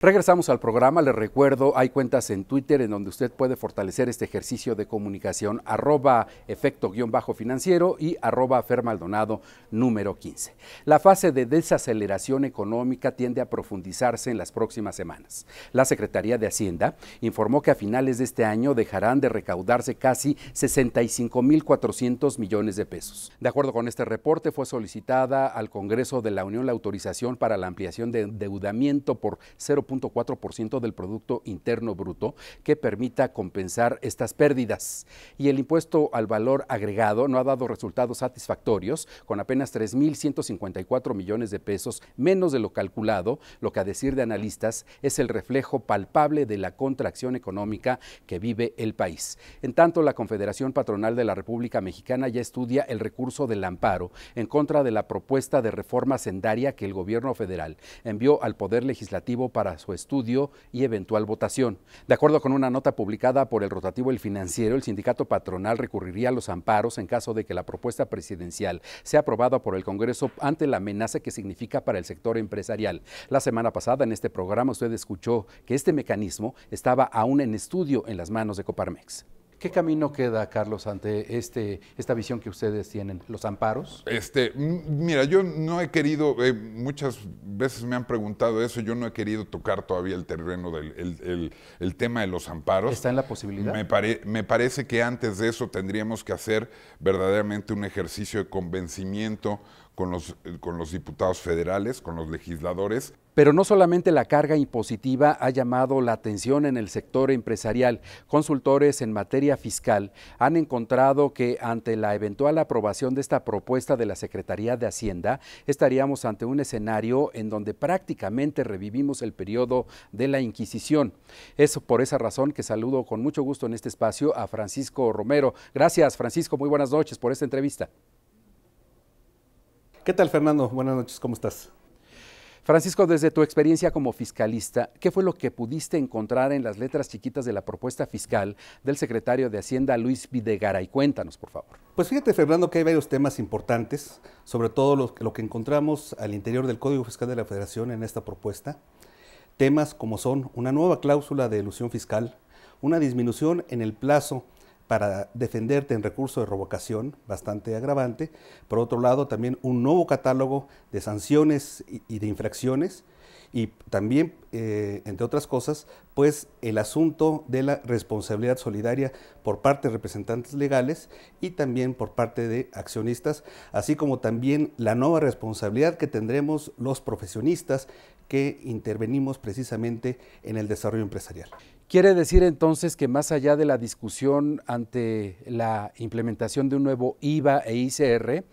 Regresamos al programa, les recuerdo, hay cuentas en Twitter en donde usted puede fortalecer este ejercicio de comunicación, arroba efecto-financiero y arroba fermaldonado número 15. La fase de desaceleración económica tiende a profundizarse en las próximas semanas. La Secretaría de Hacienda informó que a finales de este año dejarán de recaudarse casi 65.400 millones de pesos. De acuerdo con este reporte, fue solicitada al Congreso de la Unión la autorización para la ampliación de endeudamiento por 0 ciento del Producto Interno Bruto que permita compensar estas pérdidas. Y el impuesto al valor agregado no ha dado resultados satisfactorios, con apenas 3.154 millones de pesos menos de lo calculado, lo que a decir de analistas es el reflejo palpable de la contracción económica que vive el país. En tanto, la Confederación Patronal de la República Mexicana ya estudia el recurso del amparo en contra de la propuesta de reforma sendaria que el gobierno federal envió al Poder Legislativo para su estudio y eventual votación. De acuerdo con una nota publicada por el rotativo El Financiero, el sindicato patronal recurriría a los amparos en caso de que la propuesta presidencial sea aprobada por el Congreso ante la amenaza que significa para el sector empresarial. La semana pasada en este programa usted escuchó que este mecanismo estaba aún en estudio en las manos de Coparmex. ¿Qué camino queda, Carlos, ante este, esta visión que ustedes tienen? ¿Los amparos? Este, mira, yo no he querido, eh, muchas veces me han preguntado eso, yo no he querido tocar todavía el terreno del el, tema de los amparos. ¿Está en la posibilidad? me parece que antes de eso tendríamos que hacer verdaderamente un ejercicio de convencimiento con los, eh, con los diputados federales, con los legisladores. Pero no solamente la carga impositiva ha llamado la atención en el sector empresarial. Consultores en materia fiscal han encontrado que ante la eventual aprobación de esta propuesta de la Secretaría de Hacienda, estaríamos ante un escenario en donde prácticamente revivimos el periodo de la Inquisición. Es por esa razón que saludo con mucho gusto en este espacio a Francisco Romero. Gracias, Francisco. Muy buenas noches por esta entrevista. ¿Qué tal, Fernando? Buenas noches, ¿cómo estás? Francisco, desde tu experiencia como fiscalista, ¿qué fue lo que pudiste encontrar en las letras chiquitas de la propuesta fiscal del secretario de Hacienda, Luis Videgaray? Cuéntanos, por favor. Pues fíjate, Fernando, que hay varios temas importantes, sobre todo lo, que encontramos al interior del Código Fiscal de la Federación en esta propuesta. Temas como son una nueva cláusula de ilusión fiscal, una disminución en el plazo para defenderte en recurso de revocación, bastante agravante. Por otro lado, también un nuevo catálogo de sanciones y, de infracciones. Y también, eh, entre otras cosas, pues el asunto de la responsabilidad solidaria por parte de representantes legales y también por parte de accionistas, así como también la nueva responsabilidad que tendremos los profesionistas que intervenimos precisamente en el desarrollo empresarial. ¿Quiere decir entonces que más allá de la discusión ante la implementación de un nuevo IVA e ICR,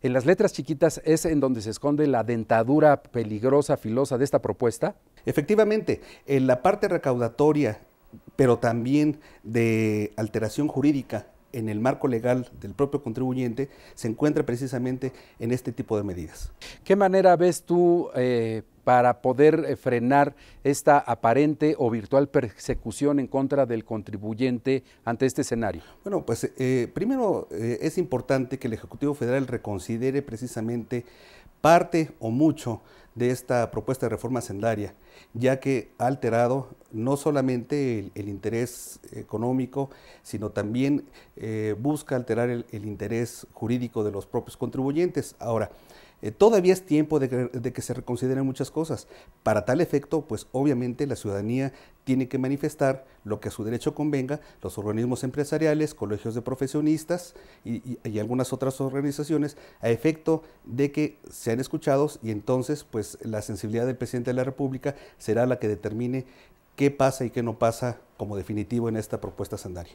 en las letras chiquitas es en donde se esconde la dentadura peligrosa, filosa de esta propuesta? Efectivamente, en la parte recaudatoria, pero también de alteración jurídica en el marco legal del propio contribuyente se encuentra precisamente en este tipo de medidas. ¿Qué manera ves tú eh, para poder eh, frenar esta aparente o virtual persecución en contra del contribuyente ante este escenario? Bueno, pues eh, primero es importante que el Ejecutivo Federal reconsidere precisamente parte o mucho de esta propuesta de reforma sendaria, ya que ha alterado no solamente el, interés económico, sino también eh, busca alterar el, el, interés jurídico de los propios contribuyentes. Ahora, eh, todavía es tiempo de que, se reconsideren muchas cosas. Para tal efecto, pues obviamente la ciudadanía tiene que manifestar lo que a su derecho convenga, los organismos empresariales, colegios de profesionistas y, algunas otras organizaciones, a efecto de que sean escuchados y entonces pues la sensibilidad del presidente de la República será la que determine qué pasa y qué no pasa como definitivo en esta propuesta sandaria.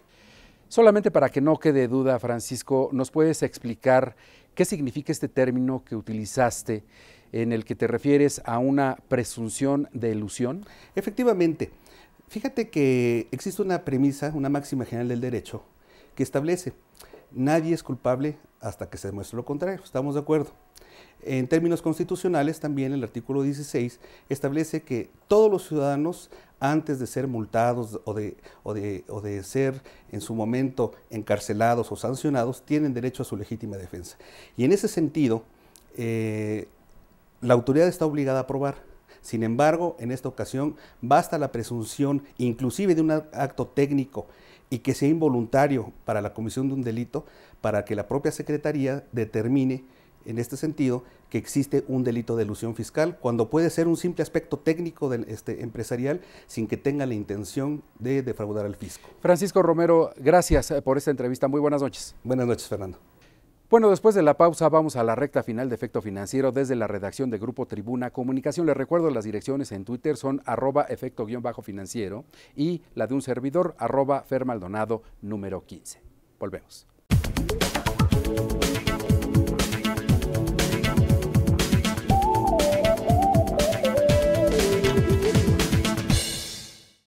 Solamente para que no quede duda, Francisco, ¿nos puedes explicar qué significa este término que utilizaste en el que te refieres a una presunción de ilusión? Efectivamente. Fíjate que existe una premisa, una máxima general del derecho, que establece, nadie es culpable hasta que se demuestre lo contrario. ¿Estamos de acuerdo? En términos constitucionales, también el artículo 16 establece que todos los ciudadanos, antes de ser multados o de, ser en su momento encarcelados o sancionados, tienen derecho a su legítima defensa. Y en ese sentido, eh, la autoridad está obligada a probar. Sin embargo, en esta ocasión basta la presunción, inclusive de un acto técnico y que sea involuntario para la comisión de un delito, para que la propia Secretaría determine en este sentido que existe un delito de ilusión fiscal, cuando puede ser un simple aspecto técnico este, empresarial sin que tenga la intención de defraudar al fisco. Francisco Romero, gracias eh, por esta entrevista. Muy buenas noches. Buenas noches, Fernando. Bueno, después de la pausa vamos a la recta final de efecto financiero desde la redacción de Grupo Tribuna Comunicación. Les recuerdo las direcciones en Twitter son arroba efecto-financiero y la de un servidor arroba fermaldonado número 15. Volvemos.